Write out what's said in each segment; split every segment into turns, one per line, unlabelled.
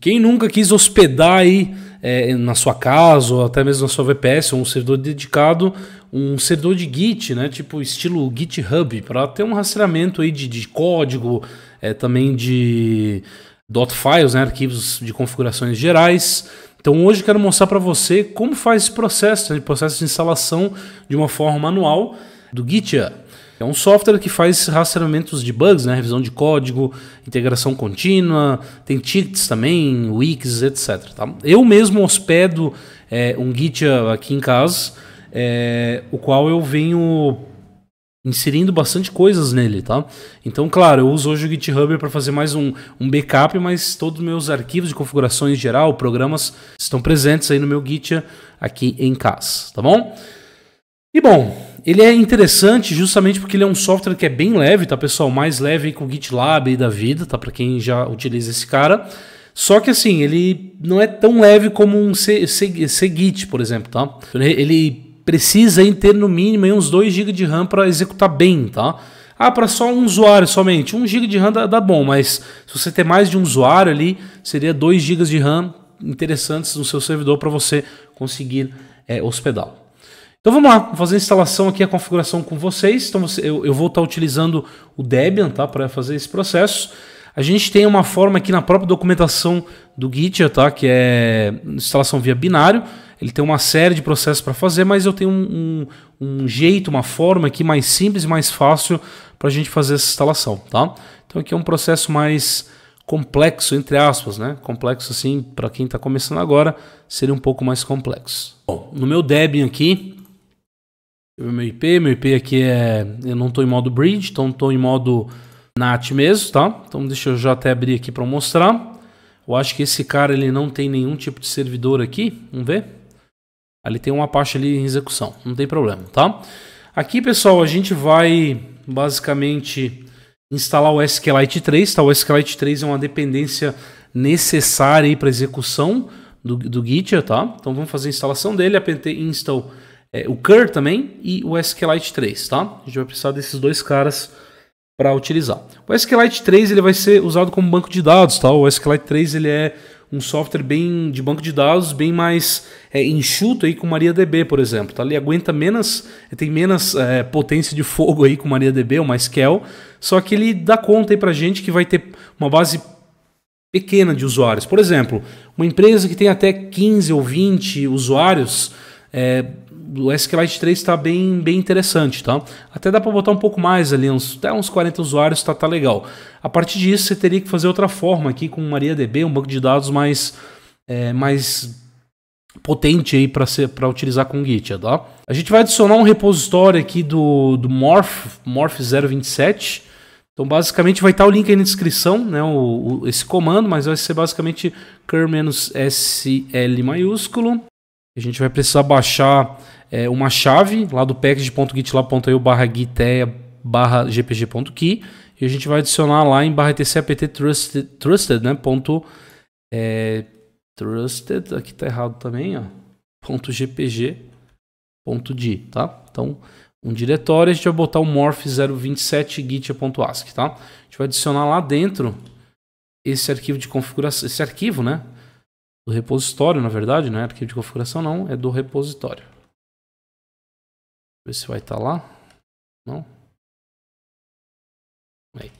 Quem nunca quis hospedar aí é, na sua casa ou até mesmo na sua VPS um servidor dedicado, um servidor de Git, né? Tipo estilo GitHub, para ter um rastreamento aí de, de código, é, também de .files, né? arquivos de configurações gerais. Então hoje quero mostrar para você como faz esse processo, né? processo de instalação de uma forma manual do GitHub. É um software que faz rastreamentos de bugs, né? revisão de código, integração contínua, tem tickets também, wikis, etc. Tá? Eu mesmo hospedo é, um Git aqui em casa, é, o qual eu venho inserindo bastante coisas nele, tá? Então, claro, eu uso hoje o GitHub para fazer mais um, um backup, mas todos os meus arquivos de configurações geral, programas, estão presentes aí no meu Git aqui em casa, tá bom? E bom, ele é interessante justamente porque ele é um software que é bem leve, tá, pessoal? Mais leve que o GitLab da vida, tá? Para quem já utiliza esse cara. Só que assim, ele não é tão leve como um C, Git, por exemplo, tá? Ele precisa ter no mínimo uns 2 GB de RAM para executar bem, tá? Ah, para só um usuário somente. 1 um GB de RAM dá, dá, bom, mas se você ter mais de um usuário ali, seria 2 GB de RAM interessantes no seu servidor para você conseguir é, hospedá-lo. Então vamos lá, vou fazer a instalação aqui, a configuração com vocês. Então você, eu, eu, vou estar utilizando o Debian tá, para fazer esse processo. A gente tem uma forma aqui na própria documentação do Git, tá, que é instalação via binário. Ele tem uma série de processos para fazer, mas eu tenho um, um, um, jeito, uma forma aqui mais simples e mais fácil para a gente fazer essa instalação. Tá? Então aqui é um processo mais complexo, entre aspas, né? Complexo assim, para quem está começando agora, seria um pouco mais complexo. Bom, no meu Debian aqui, meu IP. Meu IP aqui é. Eu não estou em modo bridge, então estou em modo NAT mesmo, tá? Então deixa eu já até abrir aqui para mostrar. Eu acho que esse cara ele não tem nenhum tipo de servidor aqui. Vamos ver? Ali ah, tem uma parte ali em execução, não tem problema, tá? Aqui, pessoal, a gente vai basicamente instalar o SQLite 3, tá? O SQLite 3 é uma dependência necessária para execução do, do Git, tá? Então vamos fazer a instalação dele, apt install é, o Curl também e o SQLite 3, tá? A gente vai precisar desses dois caras para utilizar. O SQLite 3 ele vai ser usado como banco de dados, tá? O SQLite 3 ele é um software bem de banco de dados bem mais é, enxuto aí com MariaDB, por exemplo. Tá? Ele aguenta menos, tem menos é, potência de fogo aí com MariaDB ou MySQL, só que ele dá conta aí para gente que vai ter uma base pequena de usuários. Por exemplo, uma empresa que tem até 15 ou 20 usuários, é, o SQLite 3 está bem, bem interessante, tá? Até dá para botar um pouco mais ali, uns, até uns 40 usuários, tá, tá legal. A partir disso, você teria que fazer outra forma aqui com MariaDB, um banco de dados mais, é, mais potente aí para utilizar com Git, tá? A gente vai adicionar um repositório aqui do, do Morph, Morph 027. Então, basicamente, vai estar tá o link aí na descrição, né? O, o esse comando, mas vai ser basicamente cur-sl maiúsculo a gente vai precisar baixar é, uma chave lá do package.gitlab.io barra giteia barra gpg.key e a gente vai adicionar lá em barra tcapt trusted, trusted né, ponto, é, trusted, aqui tá errado também, ó, ponto gpg ponto .di, tá? Então, um diretório, a gente vai botar o morph 027 git.ask, tá? A gente vai adicionar lá dentro esse arquivo de configuração, esse arquivo, né? do repositório, na verdade, não é arquivo de configuração não, é do repositório. Ver se vai estar tá lá. Não. Aí.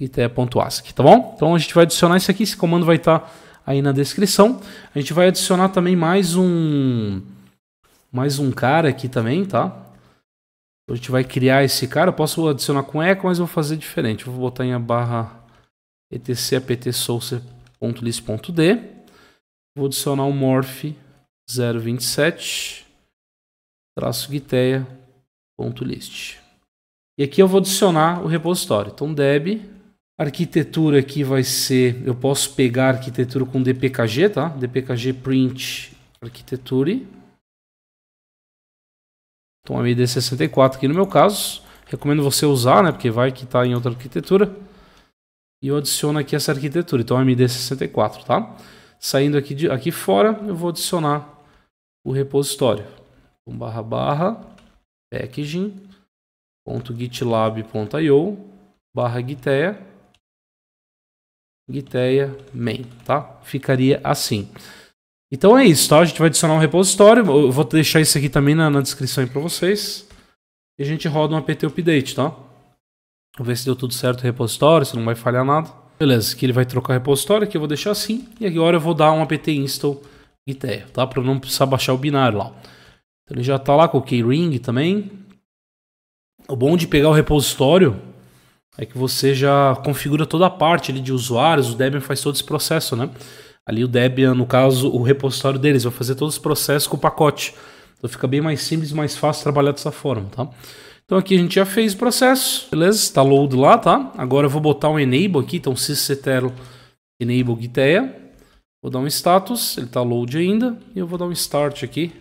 ite.asc, tá bom? Então a gente vai adicionar isso aqui, esse comando vai estar tá aí na descrição. A gente vai adicionar também mais um mais um cara aqui também, tá? A gente vai criar esse cara, eu posso adicionar com eco, mas vou fazer diferente. Eu vou botar em a barra etc apt source.list.d. Vou adicionar um morph 027 traço guiteia.list. E aqui eu vou adicionar o repositório. Então deb arquitetura aqui vai ser, eu posso pegar a arquitetura com dpkg, tá? dpkg print arquiteture. Então MD64 aqui no meu caso, recomendo você usar, né, porque vai que está em outra arquitetura e eu adiciono aqui essa arquitetura, então MD64, tá? Saindo aqui, de, aqui fora, eu vou adicionar o repositório. Então, barra barra packaging.gitlab.io barra giteia giteia main, tá? Ficaria assim. Então é isso, tá? A gente vai adicionar um repositório, eu vou deixar isso aqui também na, na descrição para vocês. E a gente roda um apt update, tá? ver se deu tudo certo o repositório, se não vai falhar nada. Beleza, aqui ele vai trocar o repositório, que eu vou deixar assim. E agora eu vou dar um apt install ideia, tá? Para não precisar baixar o binário lá. Então ele já está lá, com o ring também. O bom de pegar o repositório é que você já configura toda a parte ali de usuários, o Debian faz todo esse processo, né? Ali o Debian, no caso, o repositório deles, vai fazer todos os processos com o pacote. Então fica bem mais simples, mais fácil trabalhar dessa forma, tá? Então aqui a gente já fez o processo, beleza? Está load lá, tá? Agora eu vou botar um enable aqui, então sysctl enable gitea. Vou dar um status, ele está load ainda, e eu vou dar um start aqui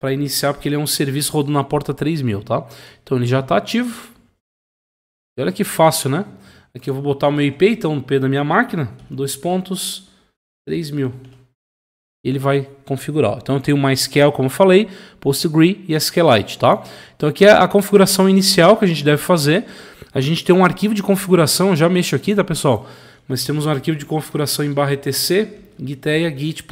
para iniciar, porque ele é um serviço rodando na porta 3000, tá? Então ele já está ativo. E olha que fácil, né? Aqui eu vou botar o meu IP, então o IP da minha máquina, dois pontos, 3000 ele vai configurar. Então eu tenho MySQL, como eu falei, PostgreSQL e SQLite, tá? Então aqui é a configuração inicial que a gente deve fazer. A gente tem um arquivo de configuração, já mexo aqui, tá pessoal? Mas temos um arquivo de configuração em barra etc, giteia git.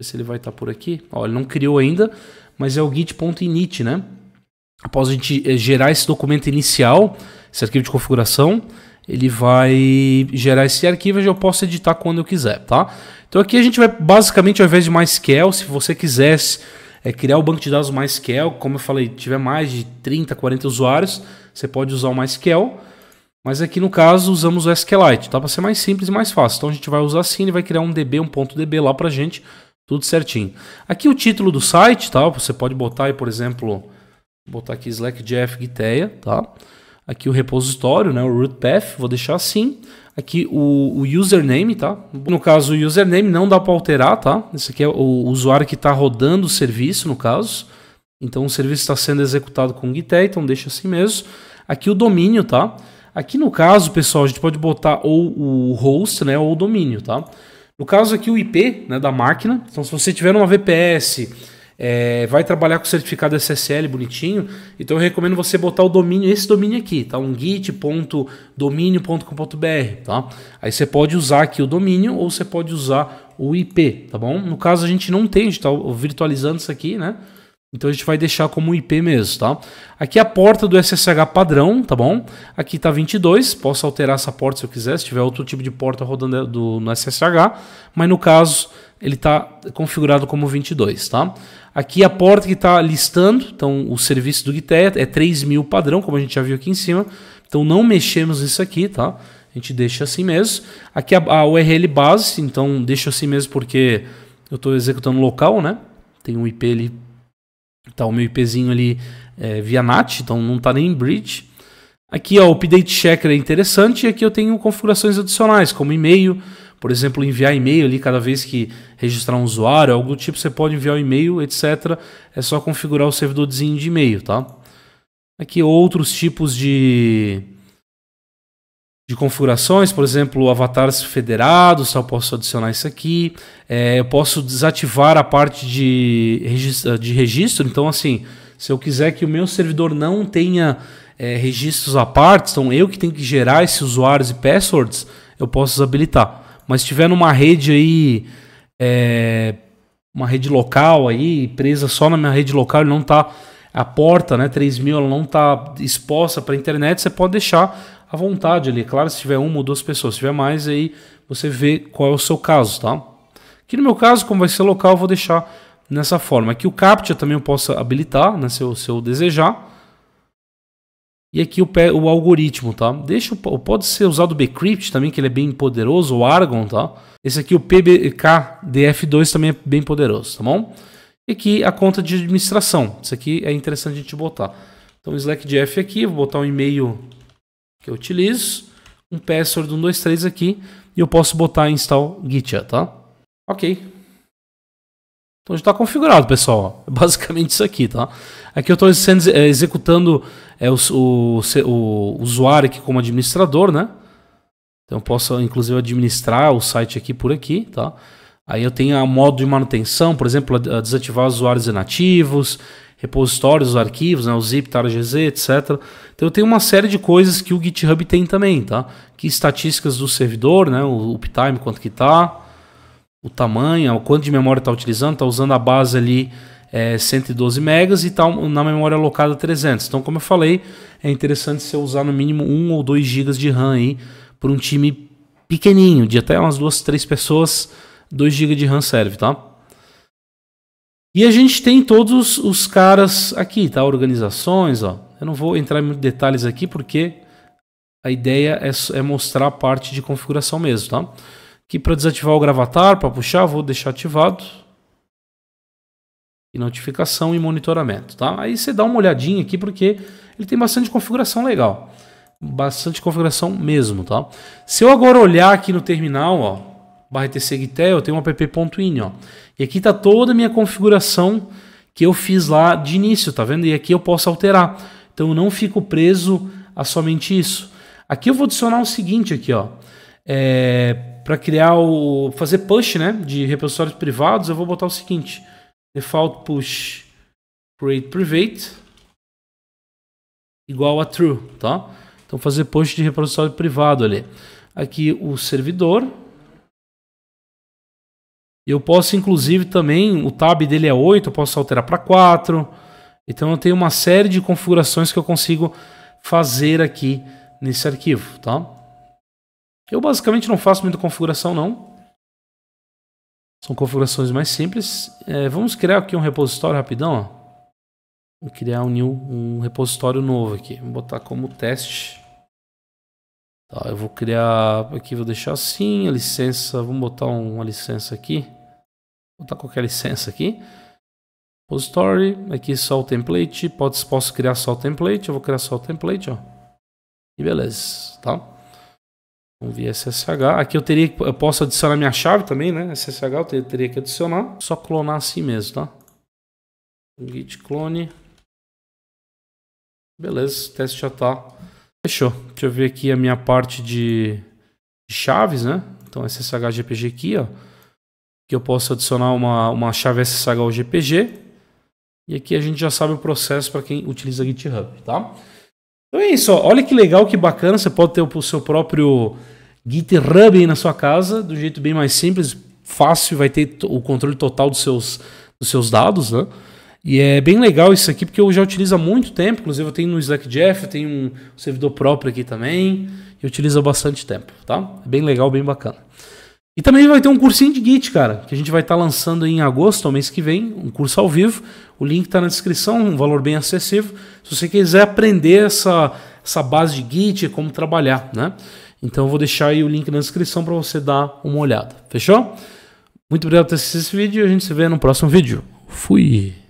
Se ele vai estar tá por aqui. Ó, ele não criou ainda, mas é o git.init, né? Após a gente eh, gerar esse documento inicial, esse arquivo de configuração, ele vai gerar esse arquivo e eu posso editar quando eu quiser, tá? Então aqui a gente vai basicamente ao invés de MySQL, se você quisesse é, criar o banco de dados MySQL, como eu falei, tiver mais de 30, 40 usuários, você pode usar o MySQL, mas aqui no caso usamos o SQLite, tá? Para ser mais simples e mais fácil. Então a gente vai usar assim, ele vai criar um DB, um ponto DB lá para gente, tudo certinho. Aqui o título do site, tá? Você pode botar aí, por exemplo, botar aqui Slack Jeff Giteia, tá? Aqui o repositório, né, o root path, vou deixar assim. Aqui o, o username, tá? No caso, o username não dá para alterar, tá? Esse aqui é o usuário que está rodando o serviço, no caso. Então o serviço está sendo executado com Git, então deixa assim mesmo. Aqui o domínio, tá? Aqui no caso, pessoal, a gente pode botar ou o host, né, ou o domínio, tá? No caso aqui o IP, né, da máquina. Então se você tiver uma VPS, é, vai trabalhar com certificado SSL bonitinho. Então eu recomendo você botar o domínio, esse domínio aqui, tá? Um git.domínio.com.br, tá? Aí você pode usar aqui o domínio ou você pode usar o IP, tá bom? No caso a gente não tem, a gente está virtualizando isso aqui, né? Então a gente vai deixar como IP mesmo, tá? Aqui é a porta do SSH padrão, tá bom? Aqui tá 22, posso alterar essa porta se eu quiser, se tiver outro tipo de porta rodando do, no SSH, mas no caso ele está configurado como 22, tá? Aqui a porta que está listando, então o serviço do Giteia é 3000 padrão, como a gente já viu aqui em cima. Então não mexemos nisso aqui, tá? A gente deixa assim mesmo. Aqui a, a URL base, então deixa assim mesmo porque eu estou executando local, né? Tem um IP ali, tá o meu IPzinho ali é, via NAT, então não está nem em bridge. Aqui ó, o update checker é interessante e aqui eu tenho configurações adicionais, como e-mail, por exemplo, enviar e-mail ali cada vez que registrar um usuário, algo do tipo, você pode enviar um e-mail, etc. É só configurar o servidorzinho de e-mail, tá? Aqui outros tipos de, de configurações, por exemplo, avatares federados, só tá? eu posso adicionar isso aqui. É, eu posso desativar a parte de, registro, de registro, então assim, se eu quiser que o meu servidor não tenha é, registros à parte, então eu que tenho que gerar esses usuários e passwords, eu posso desabilitar. Mas se tiver numa rede aí, é, uma rede local aí, presa só na minha rede local, ele não tá. A porta, né, 3 mil, ela não tá exposta para internet, você pode deixar à vontade ali. Claro, se tiver uma ou duas pessoas, se tiver mais, aí você vê qual é o seu caso, tá? Que no meu caso, como vai ser local, eu vou deixar nessa forma. Aqui é o CAPTCHA também eu posso habilitar, né, se eu, se eu desejar. E aqui o, o algoritmo, tá? Deixa o, pode ser usado o Bcrypt também, que ele é bem poderoso, o Argon, tá? Esse aqui, o PBKDF2, também é bem poderoso, tá bom? E aqui a conta de administração. Isso aqui é interessante a gente botar. Então, Slack aqui, vou botar um e-mail que eu utilizo, um password 123 aqui, e eu posso botar install Gitya, tá? Ok. Então já está configurado, pessoal. É basicamente isso aqui, tá? Aqui eu estou é, executando é o, o, o usuário aqui como administrador, né? Então eu posso inclusive administrar o site aqui por aqui, tá? Aí eu tenho a modo de manutenção, por exemplo, desativar usuários inativos, repositórios, arquivos, né, o zip, targz, etc. Então eu tenho uma série de coisas que o GitHub tem também, tá? Que estatísticas do servidor, né, o uptime, quanto que tá, o tamanho, o quanto de memória está utilizando, está usando a base ali é, 112 megas e está na memória alocada 300. Então, como eu falei, é interessante você usar no mínimo 1 ou 2 GB de RAM aí para um time pequenininho, de até umas duas, três pessoas, 2 GB de RAM serve, tá? E a gente tem todos os caras aqui, tá? Organizações, ó. Eu não vou entrar em detalhes aqui porque a ideia é, é mostrar a parte de configuração mesmo, tá? Aqui para desativar o gravatar, para puxar, vou deixar ativado e notificação e monitoramento, tá? Aí você dá uma olhadinha aqui porque ele tem bastante configuração legal. Bastante configuração mesmo, tá? Se eu agora olhar aqui no terminal, ó, barra tc eu tenho um app.in, ó. E aqui tá toda a minha configuração que eu fiz lá de início, tá vendo? E aqui eu posso alterar. Então eu não fico preso a somente isso. Aqui eu vou adicionar o seguinte aqui, ó. É, para criar o fazer push, né, de repositórios privados, eu vou botar o seguinte: default push create private igual a true, tá? Então fazer push de repositório privado ali. Aqui o servidor. Eu posso inclusive também, o tab dele é 8, eu posso alterar para 4. Então eu tenho uma série de configurações que eu consigo fazer aqui nesse arquivo, tá? Eu basicamente não faço muita configuração não. São configurações mais simples. É, vamos criar aqui um repositório rapidão. Ó. Vou criar um, new, um repositório novo aqui. Vou botar como teste. Tá, eu vou criar aqui, vou deixar assim, a licença, vamos botar uma licença aqui. Vou botar qualquer licença aqui. Repository, aqui só o template, Pode, posso criar só o template, eu vou criar só o template, ó. E beleza, tá? Vamos ver SSH. Aqui eu teria eu posso adicionar minha chave também, né? SSH eu teria, teria que adicionar. Só clonar assim mesmo, tá? Git clone. Beleza, o teste já tá. Fechou. Deixa eu ver aqui a minha parte de, de chaves, né? Então SSH GPG aqui, ó. Que eu posso adicionar uma, uma chave SSH ao GPG. E aqui a gente já sabe o processo para quem utiliza GitHub, tá? Então é isso, ó. olha que legal, que bacana, você pode ter o seu próprio GitHub aí na sua casa, do jeito bem mais simples, fácil, vai ter o controle total dos seus, dos seus dados, né? E é bem legal isso aqui, porque eu já utilizo há muito tempo, inclusive eu tenho no Slack Jeff, eu tenho um servidor próprio aqui também, e utilizo há bastante tempo, tá? É bem legal, bem bacana. E também vai ter um cursinho de Git, cara, que a gente vai estar tá lançando em agosto, mês que vem, um curso ao vivo. O link está na descrição, um valor bem acessível. Se você quiser aprender essa, essa base de Git, é como trabalhar, né? Então eu vou deixar aí o link na descrição para você dar uma olhada. Fechou? Muito obrigado por assistir esse vídeo e a gente se vê no próximo vídeo. Fui!